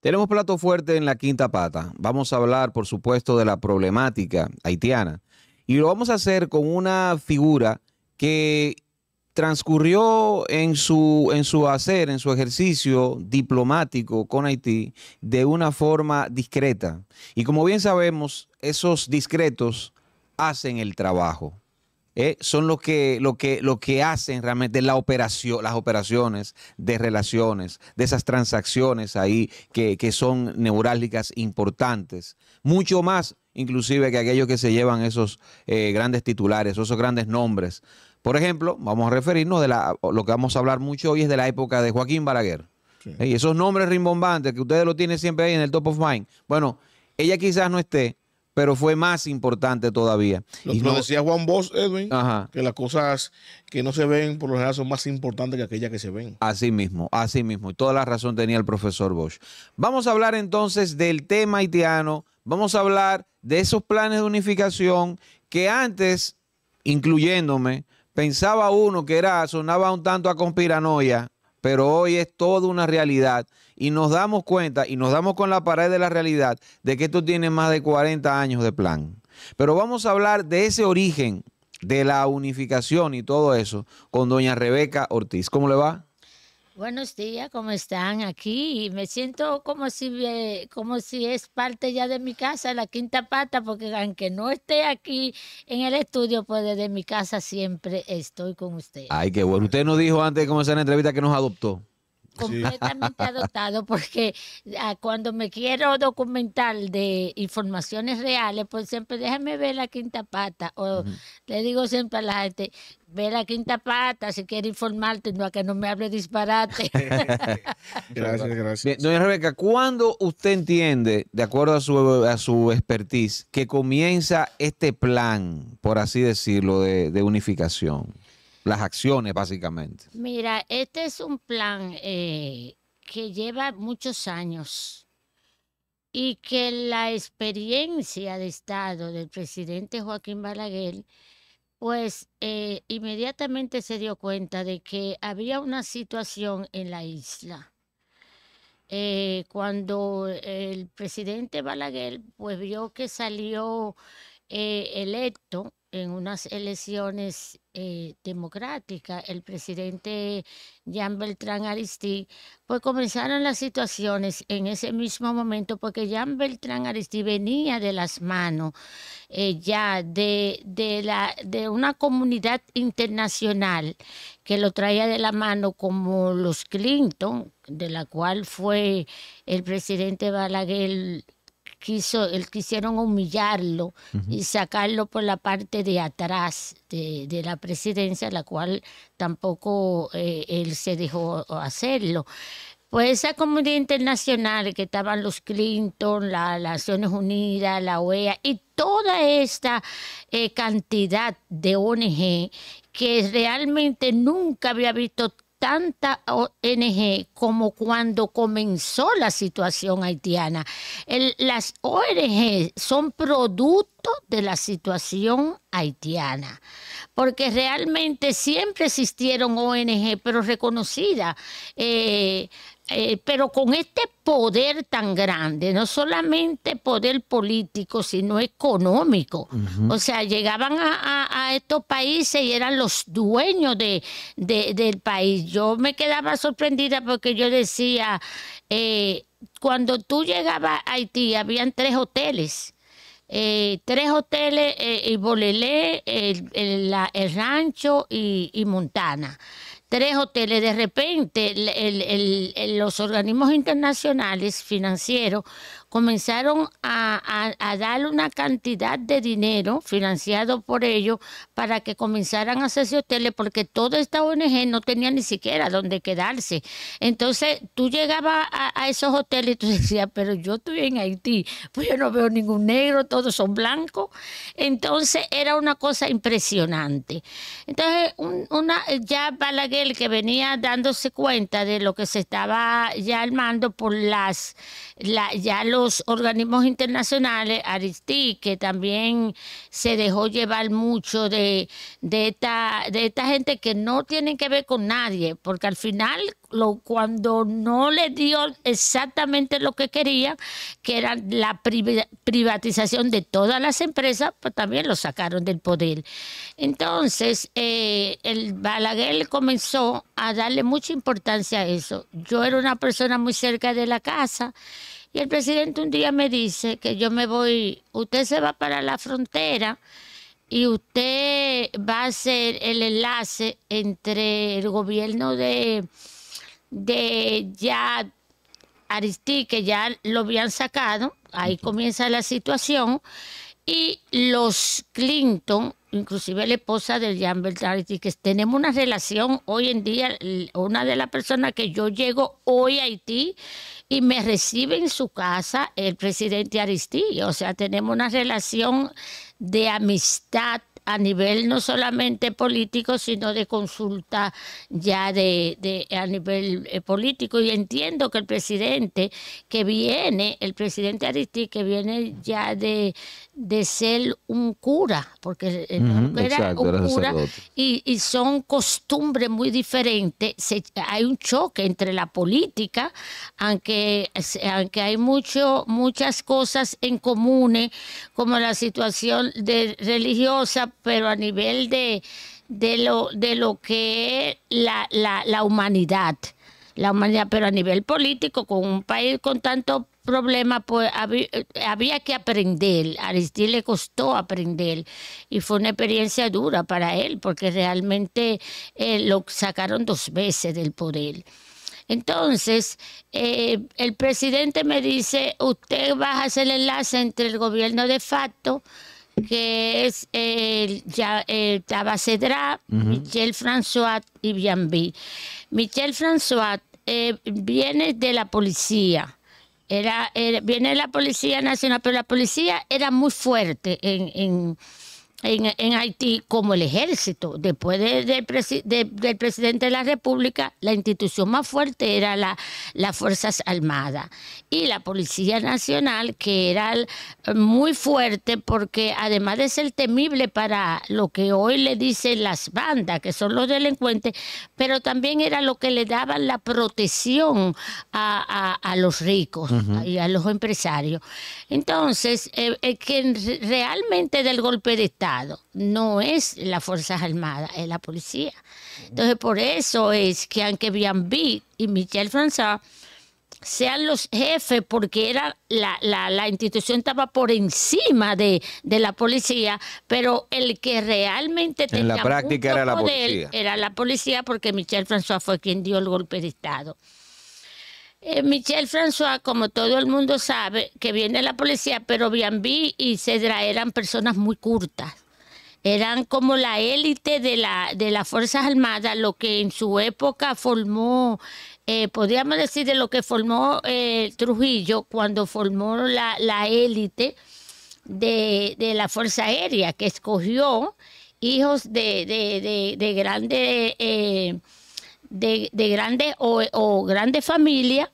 Tenemos plato fuerte en la quinta pata. Vamos a hablar, por supuesto, de la problemática haitiana. Y lo vamos a hacer con una figura que transcurrió en su, en su hacer, en su ejercicio diplomático con Haití de una forma discreta. Y como bien sabemos, esos discretos hacen el trabajo. Eh, son lo que, lo, que, lo que hacen realmente la operación, las operaciones de relaciones, de esas transacciones ahí que, son neurálgicas importantes. Mucho más inclusive que aquellos que se llevan esos eh, grandes titulares, esos grandes nombres. Por ejemplo, vamos a referirnos de la, lo que vamos a hablar mucho hoy es de la época de Joaquín Balaguer. Y esos nombres rimbombantes que ustedes lo tienen siempre ahí en el top of mind. Bueno, ella quizás no esté, pero fue más importante todavía. Lo, y decía Juan Bosch, Edwin, que las cosas que no se ven por lo general son más importantes que aquellas que se ven. Así mismo, así mismo. Y toda la razón tenía el profesor Bosch. Vamos a hablar entonces del tema haitiano, vamos a hablar de esos planes de unificación que antes, incluyéndome, pensaba uno que era, sonaba un tanto a conspiranoia, pero hoy es toda una realidad y nos damos cuenta y nos damos con la pared de la realidad de que esto tiene más de 40 años de plan. Pero vamos a hablar de ese origen de la unificación y todo eso con doña Rebeca Ortiz. ¿Cómo le va? Buenos días, ¿cómo están aquí? me siento como si, como si es parte ya de mi casa, la quinta pata, porque aunque no esté aquí en el estudio, pues desde mi casa siempre estoy con usted. Ay, qué bueno. Usted nos dijo antes de comenzar la entrevista que nos adoptó completamente adoptado porque ah, cuando me quiero documentar de informaciones reales, pues siempre déjame ver la quinta pata. O le digo siempre a la gente, ve la quinta pata si quiere informarte, no a que no me hable disparate. gracias, gracias. doña Rebeca, ¿cuándo usted entiende, de acuerdo a su, a su expertise, que comienza este plan, por así decirlo, de, de unificación? las acciones, básicamente? Mira, este es un plan eh, que lleva muchos años y que la experiencia de Estado del presidente Joaquín Balaguer, pues eh, inmediatamente se dio cuenta de que había una situación en la isla. Eh, cuando el presidente Balaguer pues vio que salió electo en unas elecciones eh, democráticas, el presidente Jean Beltrán Aristí, pues comenzaron las situaciones en ese mismo momento, porque Jean Beltrán Aristí venía de las manos eh, ya de, la, de una comunidad internacional que lo traía de la mano como los Clinton, de la cual fue el presidente Balaguer quiso, él quisieron humillarlo y sacarlo por la parte de atrás de, la presidencia, la cual tampoco eh, él se dejó hacerlo. Pues esa comunidad internacional que estaban los Clinton, las Naciones Unidas, la OEA y toda esta eh, cantidad de ONG que realmente nunca había visto tanta ONG como cuando comenzó la situación haitiana. las ONG son producto de la situación haitiana, porque realmente siempre existieron ONG, pero reconocidas. Eh, eh, pero con este poder tan grande, no solamente poder político, sino económico. O sea, llegaban a, estos países y eran los dueños de, del país. Yo me quedaba sorprendida porque yo decía, eh, cuando tú llegabas a Haití, habían tres hoteles. Eh, tres hoteles, y Bolelé, el, Rancho y Montana tres hoteles. De repente los organismos internacionales financieros comenzaron a, dar una cantidad de dinero financiado por ellos para que comenzaran a hacerse hoteles porque toda esta ONG no tenía ni siquiera dónde quedarse. Entonces tú llegabas a, esos hoteles y tú decías, pero yo estoy en Haití, pues yo no veo ningún negro, todos son blancos. Entonces era una cosa impresionante. Entonces una, ya Balaguer que venía dándose cuenta de lo que se estaba ya armando por las, la, ya organismos internacionales, Aristi que también se dejó llevar mucho de, de, esta, de esta gente que no tienen que ver con nadie, porque al final lo, cuando no le dio exactamente lo que quería, que era la privatización de todas las empresas, pues también lo sacaron del poder. Entonces, eh, el Balaguer comenzó a darle mucha importancia a eso. Yo era una persona muy cerca de la casa y el presidente un día me dice que yo me voy, usted se va para la frontera y usted va a ser el enlace entre el gobierno de, de ya Aristí, que ya lo habían sacado, ahí comienza la situación, y los Clinton inclusive la esposa de Jean Beltrán, que tenemos una relación hoy en día, una de las personas que yo llego hoy a Haití y me recibe en su casa el presidente Aristí, o sea, tenemos una relación de amistad a nivel no solamente político, sino de consulta ya de, a nivel eh, político. Y entiendo que el presidente que viene, el presidente Aristí, que viene ya de, de ser un cura, porque eh, era un cura y, son costumbres muy diferentes. hay un choque entre la política, aunque, aunque hay mucho, muchas cosas en comunes, como la situación de, religiosa, pero a nivel de, de, lo, de lo que es la, la, la humanidad la humanidad, pero a nivel político, con un país con tanto problema, pues eh, había que aprender. A le costó aprender y fue una experiencia dura para él porque realmente eh, lo sacaron dos veces del poder. Entonces, eh, el presidente me dice, usted va a hacer el enlace entre el gobierno de facto, que es el ya, Michel François y Bianbi. Michel François viene de la policía era, viene la Policía Nacional, pero la policía era muy fuerte en en, Haití como el ejército. Después de, del presidente de la República, la institución más fuerte era la, las Fuerzas Armadas y la Policía Nacional, que era eh, muy fuerte porque además de ser temible para lo que hoy le dicen las bandas, que son los delincuentes, pero también era lo que le daban la protección a, los ricos y a los empresarios. Entonces, eh, es que realmente del golpe de Estado, no es las Fuerzas Armadas, es la policía. Entonces, por eso es que aunque B y Michel François sean los jefes, porque era la, la, institución estaba por encima de, la policía, pero el que realmente tenía en la práctica era la policía. era la policía, porque Michel François fue quien dio el golpe de Estado. Michel eh, Michelle François, como todo el mundo sabe, que viene la policía, pero vi y Cedra eran personas muy curtas. Eran como la élite de, la, de las Fuerzas Armadas, lo que en su época formó, eh, podríamos decir, de lo que formó eh, Trujillo cuando formó la, la élite de, la Fuerza Aérea, que escogió hijos de, de, de grandes de, grandes o, grandes familias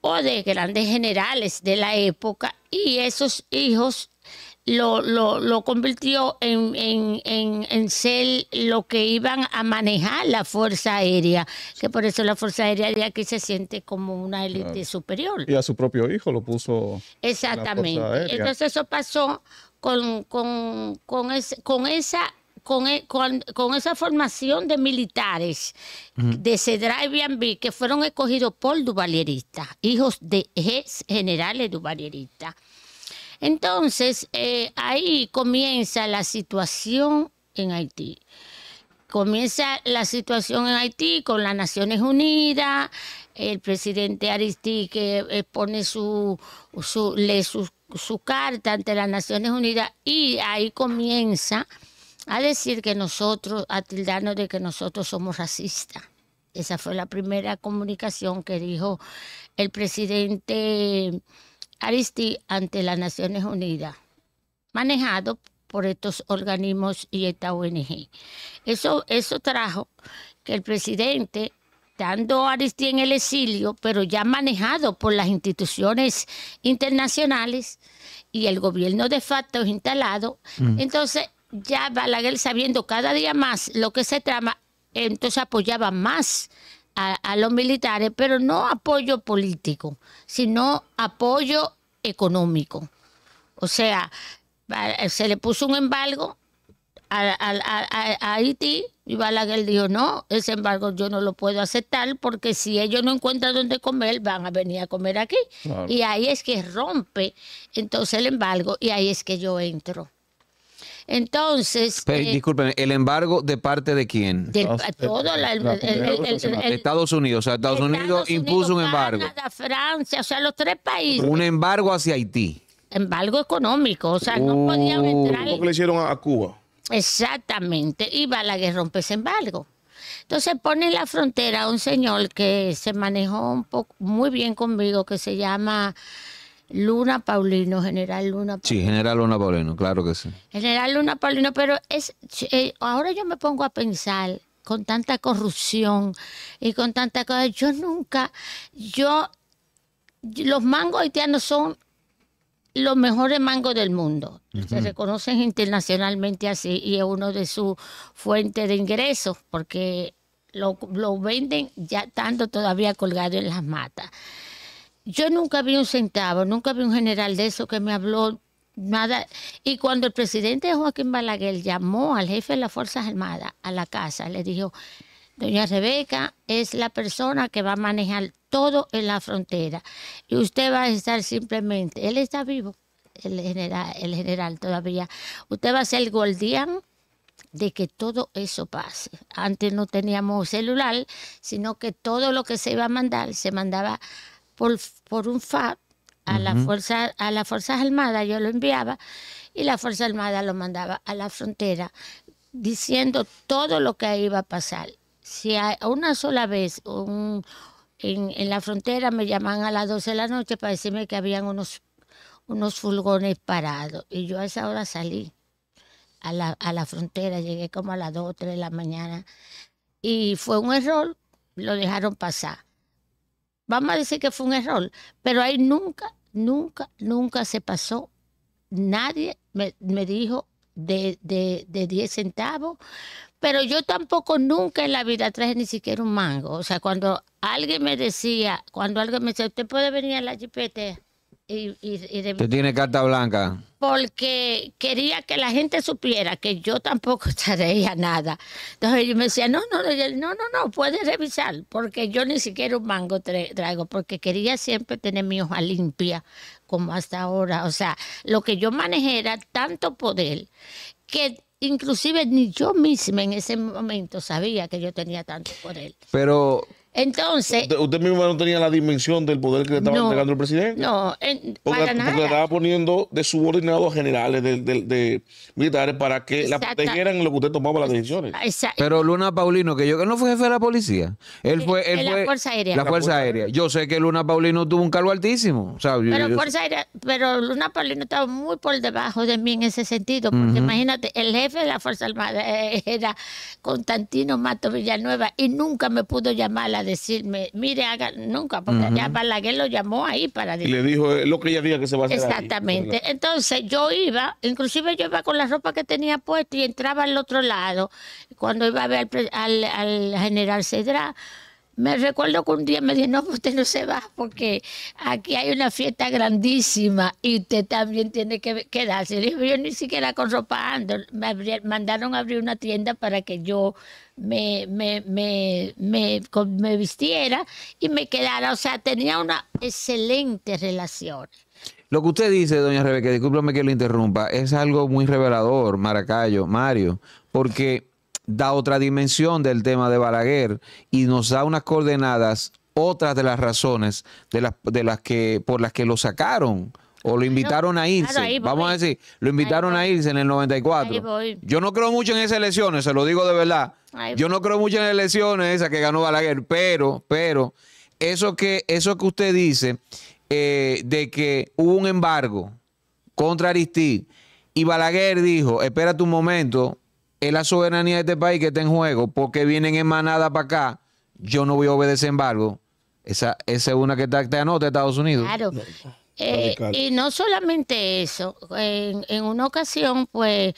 o de grandes generales de la época y esos hijos lo, lo, convirtió en, en, en, ser lo que iban a manejar la Fuerza Aérea, que por eso la Fuerza Aérea de aquí se siente como una élite superior. Y a su propio hijo lo puso. Exactamente. Entonces eso pasó con, con, con, con esa e, con, esa formación de militares de Cedra y B que fueron escogidos por duvalieristas, hijos de ex generales duvalieristas. Entonces, eh, ahí comienza la situación en Haití. Comienza la situación en Haití con las Naciones Unidas, el presidente Aristide que eh, pone su, lee su, su carta ante las Naciones Unidas y ahí comienza a decir que nosotros, a tildarnos de que nosotros somos racistas. Esa fue la primera comunicación que dijo el presidente Aristi ante las Naciones Unidas, manejado por estos organismos y esta ONG. Eso, eso trajo que el presidente, dando a Aristi en el exilio, pero ya manejado por las instituciones internacionales y el gobierno de facto instalado, mm. entonces ya Balaguer sabiendo cada día más lo que se trama, entonces apoyaba más a, los militares, pero no apoyo político, sino apoyo económico. O sea, se le puso un embargo a, Haití y Balaguer dijo, no, ese embargo yo no lo puedo aceptar porque si ellos no encuentran dónde comer, van a venir a comer aquí. Y ahí es que rompe entonces el embargo y ahí es que yo entro. Entonces. Eh, Disculpen, ¿el embargo de parte de quién? De, ah, todo el, Estados Unidos. O sea, Estados, Unidos, impuso un embargo. Canadá, Francia, o sea, los tres países. Un embargo hacia Haití. Embargo económico, o sea, no podían uh. entrar. ¿Cómo que le hicieron a, Cuba? Exactamente, y Balaguer rompe ese embargo. Entonces pone en la frontera a un señor que se manejó un poco muy bien conmigo, que se llama Luna Paulino, general Luna Paulino. Sí, general Luna Paulino, claro que sí. General Luna Paulino, pero es eh, ahora yo me pongo a pensar con tanta corrupción y con tanta cosa, yo nunca, yo, los mangos haitianos son los mejores mangos del mundo. Se reconocen internacionalmente así y es uno de sus fuentes de ingresos porque lo, lo venden ya estando todavía colgado en las matas yo nunca vi un centavo, nunca vi un general de eso que me habló nada. Y cuando el presidente Joaquín Balaguer llamó al jefe de las Fuerzas Armadas a la casa, le dijo, doña Rebeca es la persona que va a manejar todo en la frontera y usted va a estar simplemente, él está vivo, el general, el general todavía, usted va a ser el guardián de que todo eso pase. Antes no teníamos celular, sino que todo lo que se iba a mandar se mandaba por, un FAB a, la fuerza, a las Fuerzas Armadas, yo lo enviaba y la Fuerza Armada lo mandaba a la frontera diciendo todo lo que iba a pasar. Si a una sola vez en, la frontera me llaman a las 12 de la noche para decirme que habían unos, unos furgones parados y yo a esa hora salí a la, a la frontera, llegué como a las 2 o 3 de la mañana y fue un error, lo dejaron pasar Vamos a decir que fue un error, pero ahí nunca, nunca, nunca se pasó. Nadie me, dijo de, de, de 10 centavos, pero yo tampoco nunca en la vida traje ni siquiera un mango. O sea, cuando alguien me decía, cuando alguien me decía, usted puede venir a la chipete te tiene carta blanca. Porque quería que la gente supiera que yo tampoco traía nada. Entonces yo me decía, no, no, no, no, no, puedes revisar, porque yo ni siquiera un mango traigo, porque quería siempre tener mi hoja limpia, como hasta ahora. O sea, lo que yo manejé era tanto poder que inclusive ni yo misma en ese momento sabía que yo tenía tanto poder. Pero entonces. Usted, mismo no tenía la dimensión del poder que le estaba entregando el presidente. No, porque, para nada. porque, le estaba poniendo de subordinados generales, de, militares, para que la protegieran en lo que usted tomaba las decisiones. Pero Luna Paulino, que yo que no fue jefe de la policía. Él fue. Él fue la Fuerza Aérea. La, Fuerza Aérea. Yo sé que Luna Paulino tuvo un cargo altísimo. pero, Fuerza Aérea, pero Luna Paulino estaba muy por debajo de mí en ese sentido. Porque imagínate, el jefe de la Fuerza Armada era Constantino Mato Villanueva y nunca me pudo llamar a la decirme, mire, haga, nunca, porque ya Balaguer lo llamó ahí para Y le dijo lo que ella diga que se va a hacer. Exactamente. Entonces yo iba, inclusive yo iba con la ropa que tenía puesta y entraba al otro lado, cuando iba a ver al, al, al general Cedra me recuerdo que un día me dijo, no, usted no se va porque aquí hay una fiesta grandísima y usted también tiene que quedarse. dije yo ni siquiera con ropa ando. Me mandaron a abrir una tienda para que yo me, me, me, me, vistiera y me quedara. O sea, tenía una excelente relación. Lo que usted dice, doña Rebeca, discúlpame que lo interrumpa, es algo muy revelador, Maracayo, Mario, porque da otra dimensión del tema de Balaguer y nos da unas coordenadas, otras de las razones de las, que, por las que lo sacaron. O lo invitaron a irse. Vamos a decir, lo invitaron a irse en el 94. Yo no creo mucho en esas elecciones, se lo digo de verdad. Yo no creo mucho en las elecciones esas que ganó Balaguer, pero, pero, eso que, eso que usted dice eh, de que hubo un embargo contra Aristide y Balaguer dijo, espérate un momento, es la soberanía de este país que está en juego, porque vienen en manada para acá, yo no voy a obedecer embargo. Esa, esa es una que está, te anota Estados Unidos. Claro. Eh, y no solamente eso, en, una ocasión, pues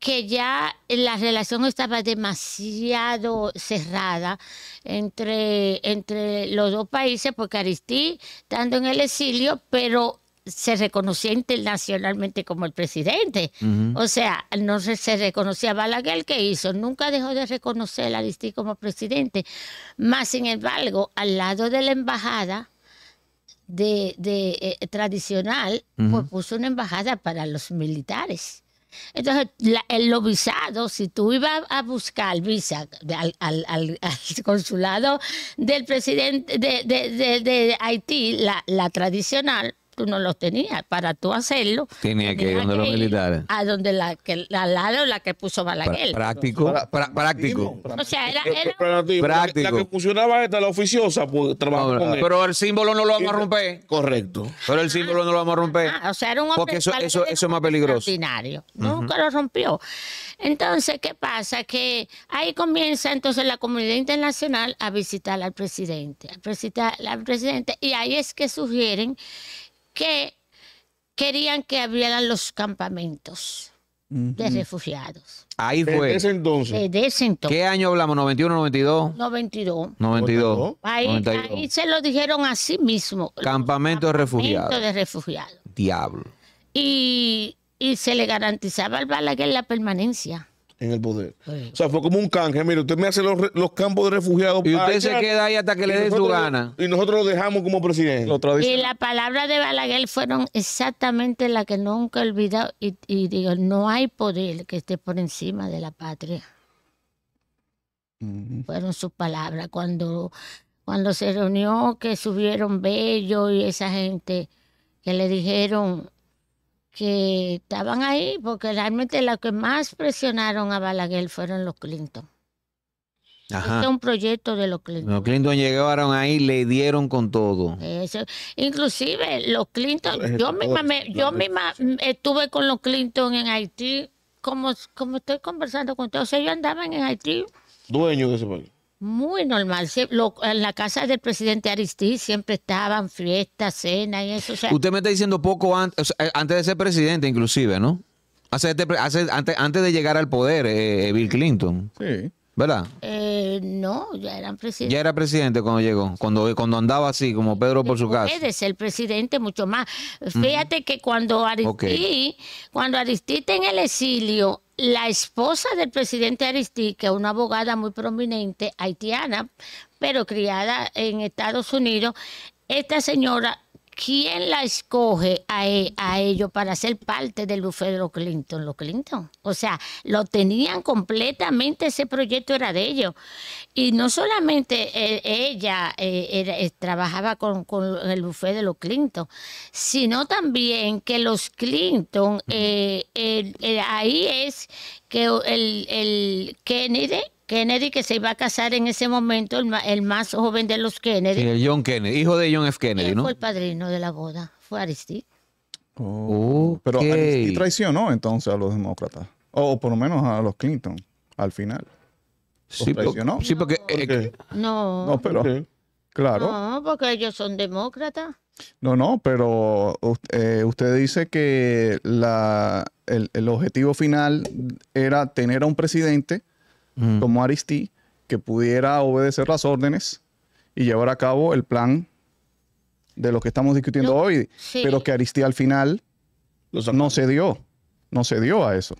que ya la relación estaba demasiado cerrada entre, entre los dos países, porque Aristí, estando en el exilio, pero se reconocía internacionalmente como el presidente. O sea, no se reconocía Balaguer que hizo, nunca dejó de reconocer a Aristide como presidente. Más sin embargo, al lado de la embajada de, eh, tradicional, pues puso una embajada para los militares. Entonces, la, visado, si tú ibas a buscar visa al, al, consulado del presidente de, Haití, la, tradicional, tú no los tenía Para tú hacerlo, tenía que ir donde los militares. A donde la que al lado la que puso Balaguer. práctico, práctico. O sea, era, eh, eh, La, que funcionaba esta, la oficiosa, pues, Pero el símbolo no lo vamos a romper. Correcto. Pero el símbolo no lo vamos a romper. Ah, ah, o sea, era un Porque eso, eso, es más peligroso. Nunca lo rompió. Entonces, ¿qué pasa? Que ahí comienza entonces la comunidad internacional a visitar al presidente, al presidente, y ahí es que sugieren que querían que abrieran los campamentos de refugiados. Ahí fue. Desde ese entonces. ¿Qué año hablamos? ¿91, 92? 92. 92. Ahí, se lo dijeron a sí mismo. Campamento de refugiados. de refugiados. Diablo. Y, y se le garantizaba al Balaguer la permanencia en el poder. O sea, fue como un canje. Mire, usted me hace los, campos de refugiados. Y usted se queda ahí hasta que le dé su gana. Y nosotros lo dejamos como presidente. Y la palabra de Balaguer fueron exactamente las que nunca he olvidado. Y, digo, no hay poder que esté por encima de la patria. Fueron sus palabras. Cuando, cuando se reunió, que subieron Bello y esa gente, que le dijeron que estaban ahí, porque realmente los que más presionaron a Balaguer fueron los Clinton. Ajá. es un proyecto de los Clinton. Los Clinton llegaron ahí, le dieron con todo. Eso. Inclusive los Clinton, yo misma, estuve con los Clinton en Haití, como, como estoy conversando con todos, ellos andaban en Haití. Dueño de ese país muy normal. en la casa del presidente Aristí siempre estaban fiestas, cenas y eso. Usted me está diciendo poco antes, eh, antes de ser presidente, inclusive, ¿no? Hace este antes, de llegar al poder, eh, eh, Bill Clinton. Sí. ¿Verdad? no, ya era presidente. Ya era presidente cuando llegó, cuando, cuando andaba así, como Pedro por su casa. Puede ser presidente mucho más. Fíjate que cuando Aristí cuando Aristide en el exilio, la esposa del presidente es una abogada muy prominente haitiana, pero criada en Estados Unidos, esta señora ¿quién la escoge a, e, a ellos para ser parte del bufete de los Clinton? Los Clinton. O sea, lo tenían completamente, ese proyecto era de ellos. Y no solamente eh, ella eh, eh, trabajaba con, el bufete de los Clinton, sino también que los Clinton, ahí es que el Kennedy Kennedy que se iba a casar en ese momento, el, más joven de los Kennedy. el John Kennedy, hijo de John F. Kennedy, ¿no? Fue el padrino de la boda, fue Aristide. Oh, pero Aristide traicionó entonces a los demócratas, o, por lo menos a los Clinton, al final. Sí, porque... no. Eh, eh, no, pero... Claro. No, porque ellos son demócratas. No, no, pero eh, usted dice que el, el objetivo final era tener a un presidente como Aristí que pudiera obedecer las órdenes y llevar a cabo el plan de lo que estamos discutiendo hoy, pero que Aristí al final no se dio, no se a eso.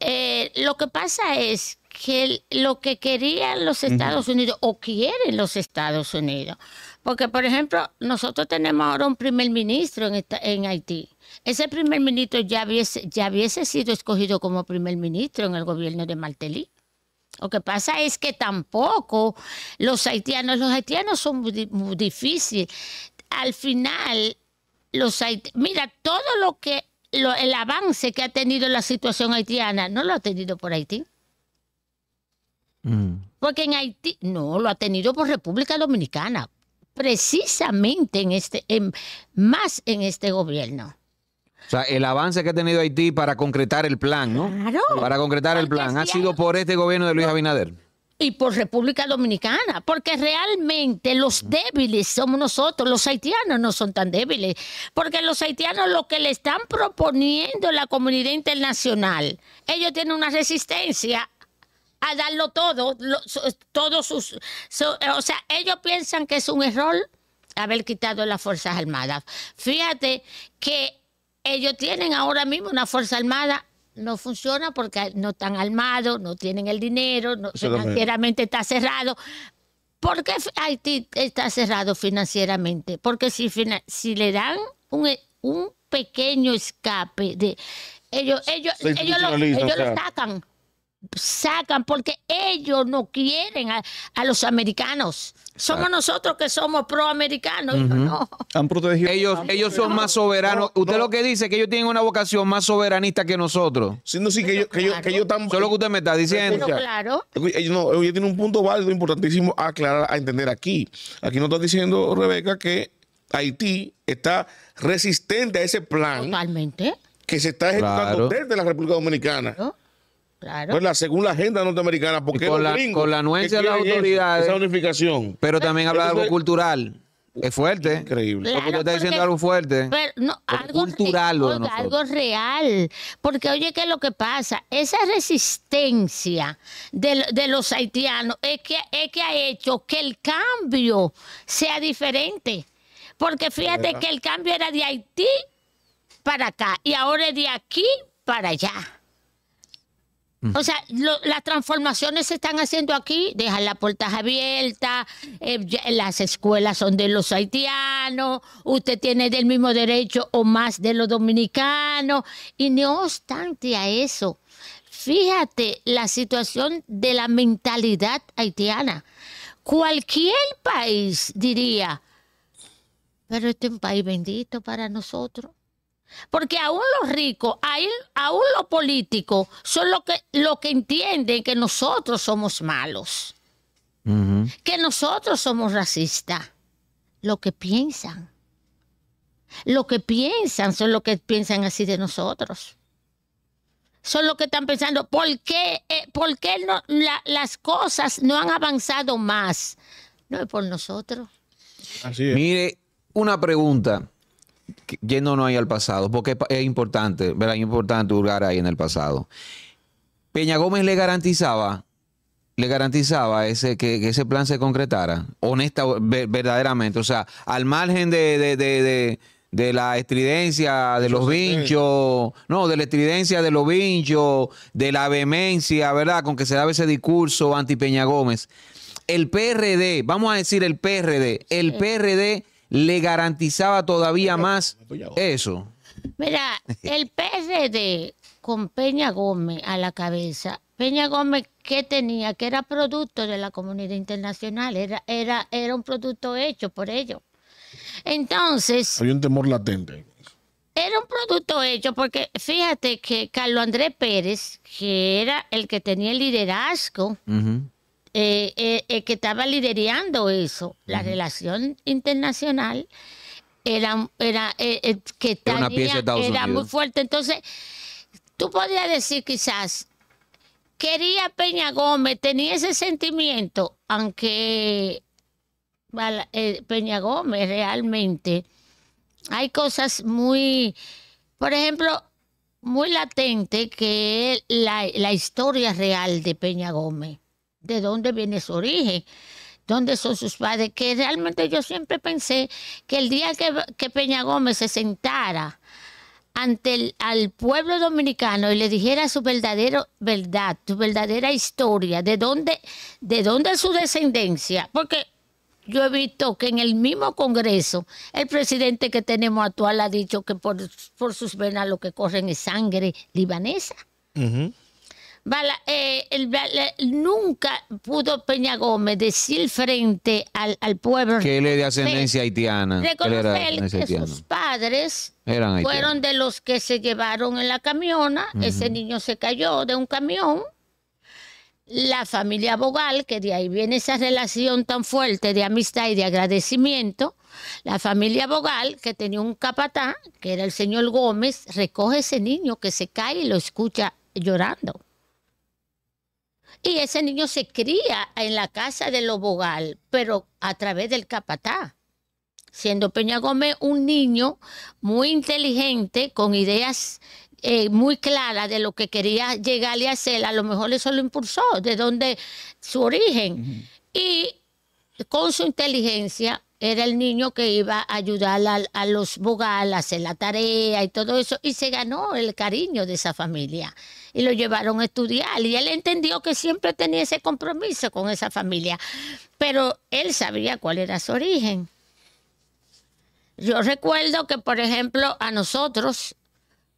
Eh, lo que pasa es que lo que querían los Estados Unidos o quieren los Estados Unidos, porque por ejemplo nosotros tenemos ahora un primer ministro en, en Haití. Ese primer ministro ya hubiese, ya hubiese sido escogido como primer ministro en el gobierno de Martelly. Lo que pasa es que tampoco los haitianos, los haitianos son muy, difíciles. Al final, los mira, todo lo que, el avance que ha tenido la situación haitiana, no lo ha tenido por Haití. Mm. Porque en Haití, no, lo ha tenido por República Dominicana, precisamente en este, más en este gobierno. O sea, el avance que ha tenido Haití para concretar el plan, ¿no? Para concretar el plan. Ha sido por este gobierno de Luis Abinader y por República Dominicana, porque realmente los débiles somos nosotros, los haitianos no son tan débiles, porque los haitianos lo que le están proponiendo la comunidad internacional, ellos tienen una resistencia a darlo todo, todos sus, o sea, ellos piensan que es un error haber quitado las Fuerzas Armadas. Fíjate que ellos tienen ahora mismo una Fuerza Armada, no funciona porque no están armados, no tienen el dinero, no, financieramente está cerrado. ¿Por qué Haití está cerrado financieramente? Porque si, le dan e, un, pequeño escape de ellos, ellos, ellos, lo, ellos sacan sacan porque ellos no quieren a, los americanos. Somos nosotros que somos proamericanos. americanos no. Han protegido. Ellos, ellos son más soberanos. usted lo que dice que ellos tienen una vocación más soberanista que nosotros. Sí, no, sí, que, ellos, que, Eso es lo que usted me está diciendo. claro. Ellos, no, un punto válido importantísimo a aclarar, a entender aquí. Aquí nos está diciendo Rebeca que Haití está resistente a ese plan. Totalmente. Que se está ejecutando desde la República Dominicana. Pues la, según la agenda norteamericana, porque con, la, con la anuencia de las autoridades. Esa unificación. Pero también habla de algo cultural. Es fuerte. Increíble. porque está diciendo algo fuerte. algo cultural. algo real. Porque oye, ¿qué es lo que pasa? Esa resistencia de, de, los haitianos es que, es que ha hecho que el cambio sea diferente. Porque fíjate que el cambio era de Haití para acá y ahora es de aquí para allá. O sea, las transformaciones se están haciendo aquí, dejan las puertas abiertas, eh, las escuelas son de los haitianos, usted tiene del mismo derecho o más de los dominicanos, y no obstante a eso, fíjate la situación de la mentalidad haitiana. Cualquier país diría, pero este es un país bendito para nosotros. Porque aún los ricos, aún, los políticos, son los que, lo que entienden que nosotros somos malos, que nosotros somos racistas. Lo que piensan. Lo que piensan son los que piensan así de nosotros. Son los que están pensando, ¿por qué, eh, las cosas no han avanzado más? No es por nosotros. Así es. Mire, una pregunta no ahí al pasado, porque es importante, ¿verdad? Es importante hurgar ahí en el pasado. Peña Gómez le garantizaba, le garantizaba ese, que, ese plan se concretara, honesta, verdaderamente. O sea, al margen de, de, de, la estridencia de los vinchos, no, de la estridencia de los vinchos, de la vehemencia, ¿verdad? Con que se daba ese discurso anti Peña Gómez. El PRD, vamos a decir el PRD, el PRD le garantizaba todavía más eso. Mira, el PRD con Peña Gómez a la cabeza. Peña Gómez, que tenía? Que era producto de la comunidad internacional, era, era, era un producto hecho por ellos. Entonces... Había un temor latente. Era un producto hecho porque fíjate que Carlos Andrés Pérez, que era el que tenía el liderazgo, eh, eh, eh, que estaba liderando eso, la relación internacional era, era eh, que era muy fuerte. Entonces, tú podrías decir quizás, quería Peña Gómez, tenía ese sentimiento, aunque Peña Gómez realmente hay cosas muy, por ejemplo, muy latente que la historia real de Peña Gómez de dónde viene su origen, dónde son sus padres, que realmente yo siempre pensé que el día que, Peña Gómez se sentara ante el al pueblo dominicano y le dijera su verdadero verdad, su verdadera historia, de dónde, de dónde es su descendencia, porque yo he visto que en el mismo Congreso el presidente que tenemos actual ha dicho que por, sus venas lo que corren es sangre libanesa. Bala, eh, nunca pudo Peña Gómez decir frente al, pueblo. Que él es de ascendencia haitiana. Reconocer que sus padres fueron de los que se llevaron en la camiona. Ese niño se cayó de un camión. La familia Bogal, que de ahí viene esa relación tan fuerte de amistad y de agradecimiento. La familia Bogal, que tenía un capatán, que era el señor Gómez, recoge ese niño que se cae y lo escucha llorando. Y ese niño se cría en la casa de los Bogal, pero a través del capatá. Siendo Peña Gómez un niño muy inteligente, con ideas eh, muy claras de lo que quería llegar a hacer, a lo mejor eso lo impulsó, de donde su origen. Y con su inteligencia era el niño que iba a ayudar a, a los bogal a hacer la tarea y todo eso, y se ganó el cariño de esa familia y lo llevaron a estudiar. Y él entendió que siempre tenía ese compromiso con esa familia, pero él sabía cuál era su origen. Yo recuerdo que, por ejemplo, a nosotros,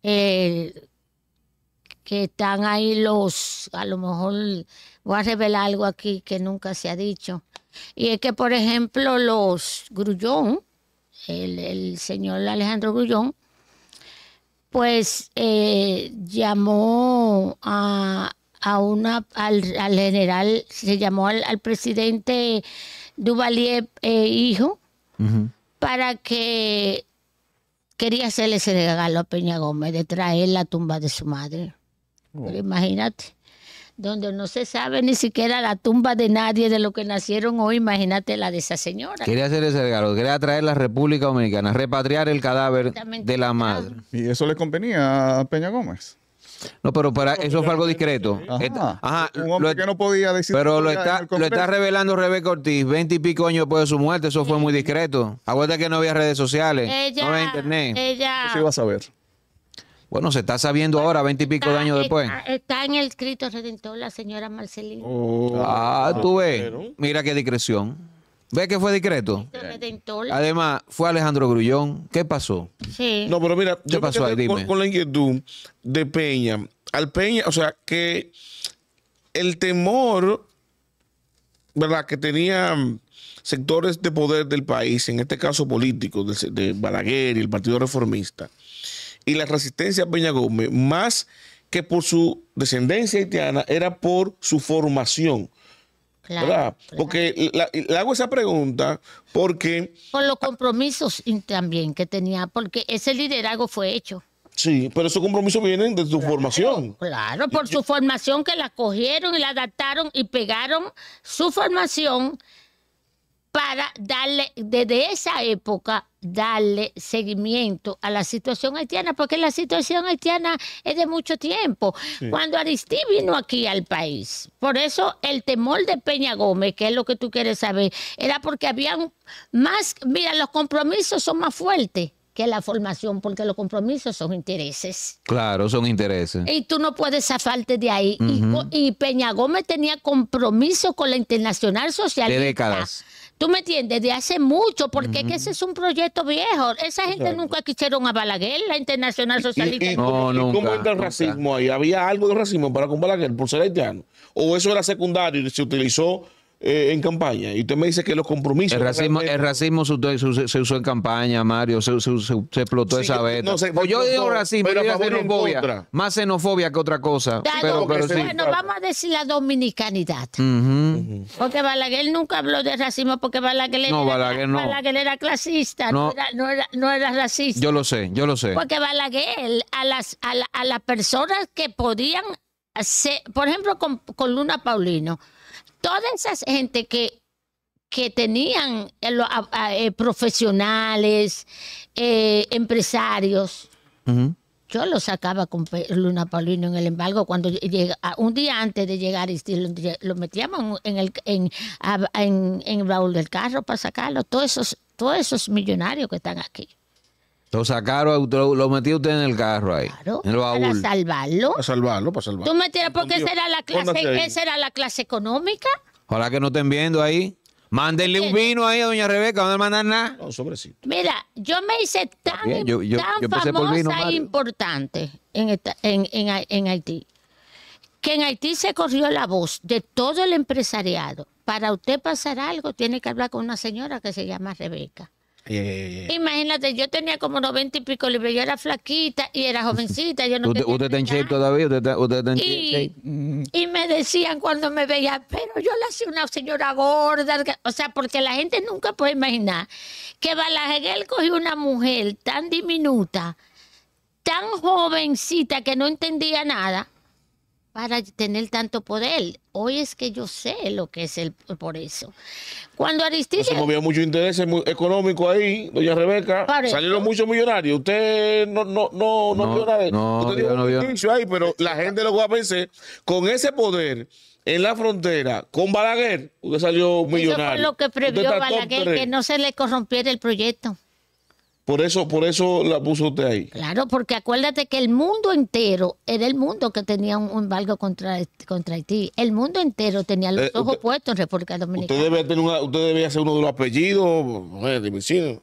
eh, que están ahí los, a lo mejor voy a revelar algo aquí que nunca se ha dicho, y es que, por ejemplo, los Grullón, el, el señor Alejandro Grullón, pues eh, llamó a, una, al, general, se llamó al, presidente Duvalier eh, hijo, para que quería hacerle ese regalo a Peña Gómez de traer la tumba de su madre. Oh. imagínate donde no se sabe ni siquiera la tumba de nadie de lo que nacieron hoy, imagínate la de esa señora. Quería hacer ese regalo, quería traer la República Dominicana, repatriar el cadáver de la madre. ¿Y eso le convenía a Peña Gómez? No, pero para eso fue algo discreto. un hombre que no podía decir. Pero lo está, revelando Rebeca Ortiz, veinte y pico años después de su muerte, eso fue muy discreto. Acuérdate que no había redes sociales, no había internet. Ella, eso iba a saber. Bueno, se está sabiendo ahora, veintipico de años después. Ah, está, en el escrito Redentor la señora Marcelina. Oh. ah, tú ah, ves. Mira qué discreción. ¿Ves que fue discreto? Además, fue Alejandro Grullón. ¿Qué pasó? Sí. No, pero mira, pasó Con, la inquietud de Peña. Al Peña, o sea, que el temor, ¿verdad? Que tenían mm, sectores de poder del país, en este caso político, de Balaguer y el Partido Reformista y la resistencia a Peña Gómez, más que por su descendencia haitiana, era por su formación. Claro, Porque le hago esa pregunta porque... Por los compromisos también que tenía, porque ese liderazgo fue hecho. Sí, pero esos compromisos vienen de su formación. Claro, por su formación que la cogieron y la adaptaron y pegaron su formación para darle desde esa época darle seguimiento a la situación haitiana, porque la situación haitiana es de mucho tiempo. Cuando Aristí vino aquí al país, por eso el temor de Peña Gómez, que es lo que tú quieres saber, era porque habían más, mira, los compromisos son más fuertes que la formación, porque los compromisos son intereses. Claro, son intereses. Y tú no puedes zafarte de ahí. y, y, Peña Gómez tenía compromiso con la internacional socialista. De décadas Tú me entiendes, de hace mucho, porque ese es un proyecto viejo. Esa gente nunca quisieron a Balaguer, la Internacional Socialista. no, ¿Cómo entra el racismo ahí? ¿Había algo de racismo para con Balaguer por ser haitiano? ¿O eso era secundario y se utilizó eh, en campaña. Y usted me dice que los compromisos. El racismo, se, usó, en campaña, Mario. Se, explotó esa vez. Pues yo digo racismo, Más xenofobia que otra cosa. bueno, vamos a decir la dominicanidad. Porque Balaguer nunca habló de racismo, porque Balaguer, era, Balaguer, era clasista, no. Era, racista. Yo lo sé, yo lo sé. Porque Balaguer, a las, a, las personas que podían, por ejemplo, con, con Luna Paulino, toda esa gente que, tenían eh, eh, profesionales, eh, empresarios, Yo los sacaba con Luna Paulino en el embargo cuando un día antes de llegar lo metíamos en el en, baúl del carro para sacarlo todos esos todos esos millonarios que están aquí. Lo sacaron, lo, lo metió usted en el carro ahí. en el baúl. Para salvarlo. Para salvarlo, para salvarlo. Tú me porque esa era, la clase, era la clase económica. Ojalá que no estén viendo ahí. Mándenle un vino ahí a doña Rebeca, no le mandan nada. No, sobrecito. Mira, yo me hice tan, famosa e importante en Haití que en Haití se corrió la voz de todo el empresariado. Para usted pasar algo, tiene que hablar con una señora que se llama Rebeca. Eh, Imagínate, yo tenía como 90 y pico libras, yo era flaquita y era jovencita. Yo no ¿Usted, usted está en shape todavía? ¿Usted está, mm. y, me decían cuando me veía, pero yo la hacía una señora gorda. O sea, porque la gente nunca puede imaginar que Balaguer cogió una mujer tan diminuta, tan jovencita que no entendía nada para tener tanto poder. Hoy es que yo sé lo que es el por eso. Cuando Aristides. se mucho interés económico ahí, doña Rebeca. Salieron muchos millonarios. Usted no, no, no, no, No, Usted dijo no, ahí, pero la gente lo va a pensar con ese poder en la frontera con Balaguer, usted salió millonario. Eso fue lo que previó Balaguer, que no se le corrompiera el proyecto. Por eso, por eso la puso usted ahí. Claro, porque acuérdate que el mundo entero era el mundo que tenía un embargo contra, contra Haití. El mundo entero tenía los eh, ojos puestos en República Dominicana. Usted debe, tener hacer uno de los apellidos eh, de vecino.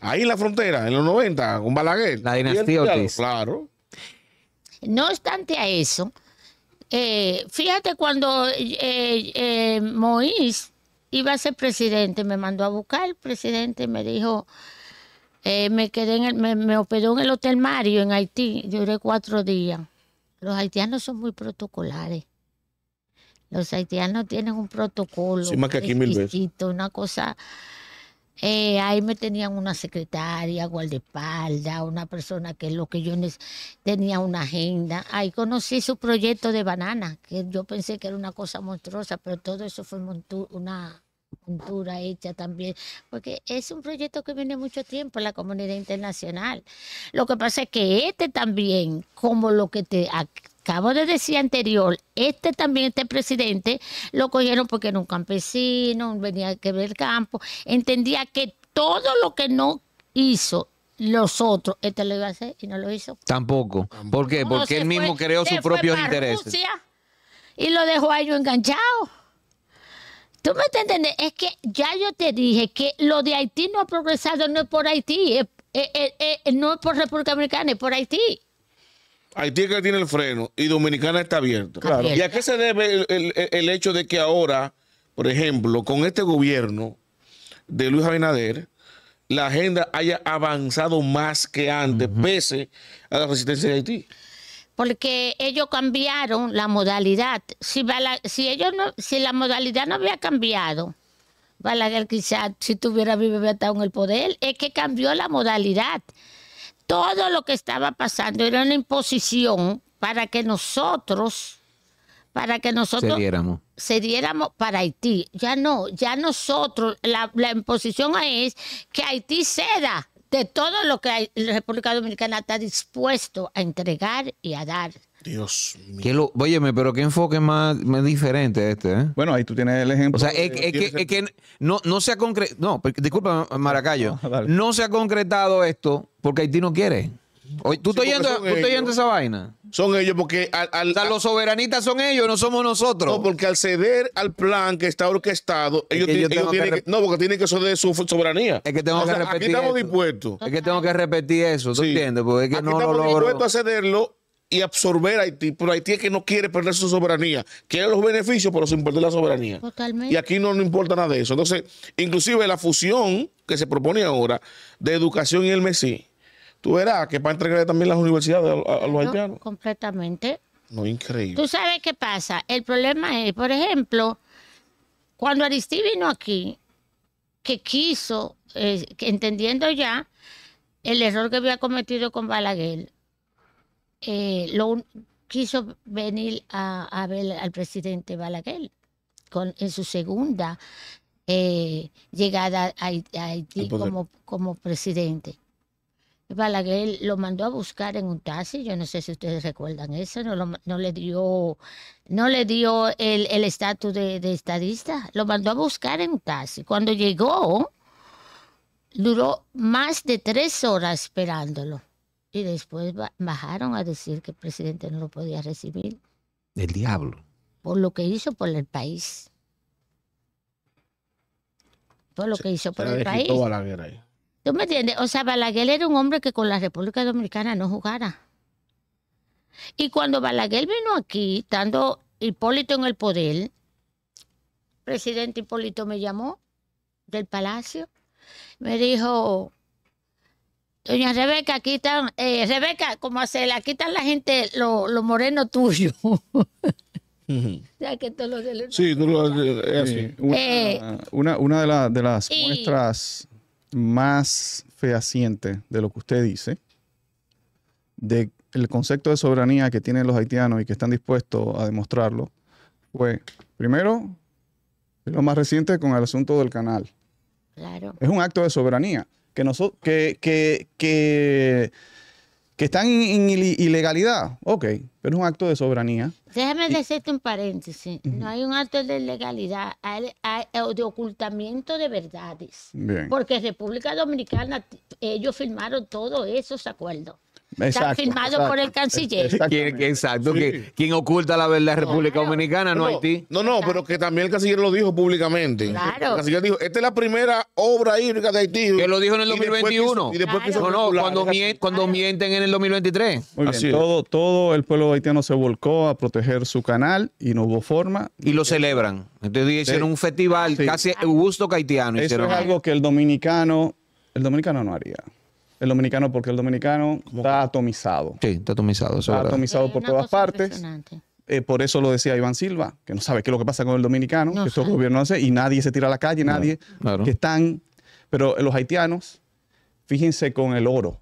Ahí en la frontera, en los 90, con Balaguer. La dinastía Ortiz. Claro. No obstante a eso, eh, fíjate cuando Mois iba a ser presidente, me mandó a buscar el presidente me dijo eh, me quedé en el, me, me, en el Hotel Mario en Haití, duré cuatro días. Los haitianos son muy protocolares. Los haitianos tienen un protocolo. Sí, más que aquí Una cosa. Eh, ahí me tenían una secretaria, guardaespaldas, una persona que es lo que yo tenía una agenda. Ahí conocí su proyecto de banana, que yo pensé que era una cosa monstruosa, pero todo eso fue una hecha también, porque es un proyecto que viene mucho tiempo en la comunidad internacional. Lo que pasa es que este también, como lo que te acabo de decir anterior, este también, este presidente, lo cogieron porque era un campesino, venía que ver el campo, entendía que todo lo que no hizo los otros, este lo iba a hacer y no lo hizo. Tampoco. ¿Por Porque él mismo creó sus propios intereses. y lo dejó a ellos enganchado. Tú me entendes, es que ya yo te dije que lo de Haití no ha progresado, no es por Haití, no es por República Dominicana, es por Haití. Haití es que tiene el freno y Dominicana está abierta. ¿Y a qué se debe el, hecho de que ahora, por ejemplo, con este gobierno de Luis Abinader, la agenda haya avanzado más que antes, veces pese a la resistencia de Haití? porque ellos cambiaron la modalidad. Si, si, ellos no, si la modalidad no había cambiado, Balaguer quizás si tuviera vivido en el poder, es que cambió la modalidad. Todo lo que estaba pasando era una imposición para que nosotros, para que nosotros... Cediéramos. diéramos para Haití. Ya no, ya nosotros, la, la imposición es que Haití ceda de todo lo que la República Dominicana está dispuesto a entregar y a dar. Dios mío. Lo, óyeme, pero qué enfoque más, diferente este, ¿eh? Bueno, ahí tú tienes el ejemplo. O sea, es, que, es que, no, no se ha concretado. No, disculpa, ah, Maracayo. no, se ha concretado esto porque Haití no quiere. ¿Tú estás yendo, a esa vaina? Son ellos porque... Al, los soberanistas son ellos, no somos nosotros. No, porque al ceder al plan que está orquestado, ellos, tienen que, No, porque tienen que ceder su soberanía. Es que tengo que repetir Aquí estamos dispuestos. Es que tengo que repetir eso, ¿tú entiendes? Porque no estamos dispuestos a cederlo y absorber a Haití, pero Haití es que no quiere perder su soberanía. Quiere los beneficios, pero sin perder la soberanía. Totalmente. Y aquí no nos importa nada de eso. Entonces, inclusive la fusión que se propone ahora de educación y el Mesí tú verás que para entregar también las universidades a, los haitianos. completamente. No, increíble. Tú sabes qué pasa. El problema es, por ejemplo, cuando Aristide vino aquí, que quiso, eh, entendiendo ya el error que había cometido con Balaguer, eh, quiso venir a, ver al presidente Balaguer en su segunda eh, llegada a, Haití como presidente. Balaguer lo mandó a buscar en un taxi, yo no sé si ustedes recuerdan eso, no, le dio, no le dio el estatus de, estadista, lo mandó a buscar en un taxi. Cuando llegó, duró más de tres horas esperándolo y después bajaron a decir que el presidente no lo podía recibir. El diablo. Por lo que hizo por el país. Por lo que hizo por el país. Ahí. ¿Tú me entiendes? O sea, Balaguer era un hombre que con la República Dominicana no jugara. Y cuando Balaguer vino aquí, estando Hipólito en el poder, el presidente Hipólito me llamó del palacio, me dijo, doña Rebeca, aquí están, eh, Rebeca, ¿cómo hacerla? Aquí están la gente, los lo morenos tuyos. que lo eh, eh, sí, una, de, las muestras más fehaciente de lo que usted dice, del concepto de soberanía que tienen los haitianos y que están dispuestos a demostrarlo, fue, primero, lo más reciente con el asunto del canal. Claro. Es un acto de soberanía que, nosotros, que, que que están en, ilegalidad. Ok, pero es un acto de soberanía. Déjame decirte un paréntesis. No hay un acto de ilegalidad, hay, de ocultamiento de verdades. Bien. Porque República Dominicana, ellos firmaron todos esos acuerdos está firmado por el canciller. exacto, quien oculta la verdad la República Dominicana, no, Haití. No, no, pero que también el canciller lo dijo públicamente. Claro. El canciller dijo, esta es la primera obra hídrica de Haití. Que lo dijo en el 2021. Y después, cuando, mienten en el 2023. Todo, el pueblo haitiano se volcó a proteger su canal y no hubo forma. Y lo celebran. Entonces hicieron un festival casi gusto haitiano. Eso es algo que el dominicano, el dominicano no haría. El dominicano, porque el dominicano está atomizado. Sí, está atomizado. está atomizado por eh, todas partes. Eh, por eso lo decía Iván Silva, que no sabe qué es lo que pasa con el dominicano, que estos gobiernos hace, y nadie se tira a la calle, nadie, que están... Pero los haitianos, fíjense con el oro.